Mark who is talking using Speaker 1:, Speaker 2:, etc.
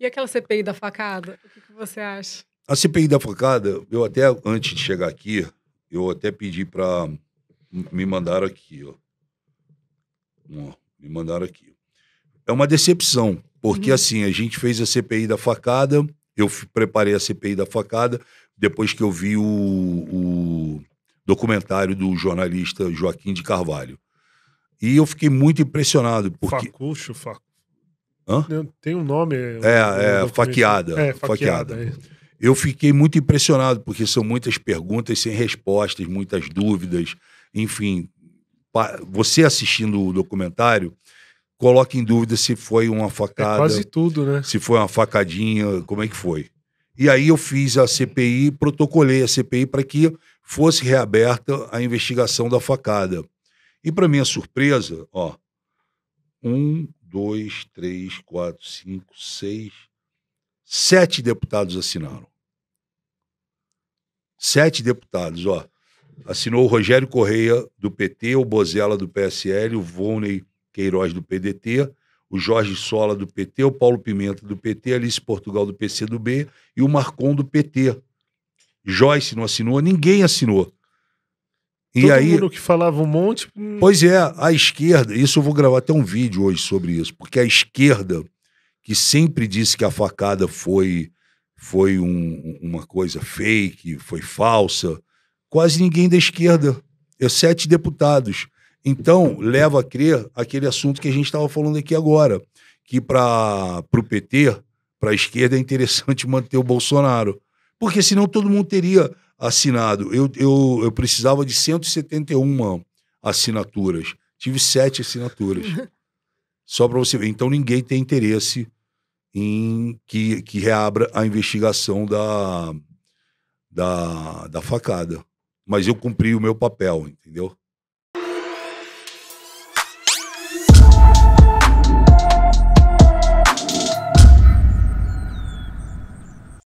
Speaker 1: E aquela CPI da facada? O que, que você acha? A CPI da facada, eu até antes de chegar aqui, eu até pedi para me mandaram aqui, ó. ó. Me mandaram aqui. É uma decepção, porque uhum. assim, a gente fez a CPI da facada, eu preparei a CPI da facada, depois que eu vi o, o documentário do jornalista Joaquim de Carvalho. E eu fiquei muito impressionado. Porque... Facucho, Facucho. Hã? Tem um nome. É, é, faqueada. É, faqueada. faqueada. É. Eu fiquei muito impressionado, porque são muitas perguntas sem respostas, muitas dúvidas. Enfim, você assistindo o documentário, coloque em dúvida se foi uma é facada. É quase tudo, né? Se foi uma facadinha, como é que foi. E aí eu fiz a CPI, protocolei a CPI para que fosse reaberta a investigação da facada. E para minha surpresa, ó, um dois, três, quatro, cinco, seis, sete deputados assinaram. Sete deputados, ó. Assinou o Rogério Correia, do PT, o Bozella, do PSL, o Vônei Queiroz, do PDT, o Jorge Sola, do PT, o Paulo Pimenta, do PT, Alice Portugal, do PC do B e o Marcon, do PT. Joyce não assinou, ninguém assinou. E Todo aí, mundo que falava um monte. Hum, pois é, a esquerda, isso eu vou gravar até um vídeo hoje sobre isso, porque a esquerda, que sempre disse que a facada foi, foi um, uma coisa fake, foi falsa, quase ninguém da esquerda, é sete deputados. Então, leva a crer aquele assunto que a gente estava falando aqui agora, que para o PT, para a esquerda, é interessante manter o Bolsonaro. Porque senão todo mundo teria assinado. Eu, eu, eu precisava de 171 assinaturas. Tive sete assinaturas. Só para você ver. Então ninguém tem interesse em que, que reabra a investigação da, da, da facada. Mas eu cumpri o meu papel, entendeu?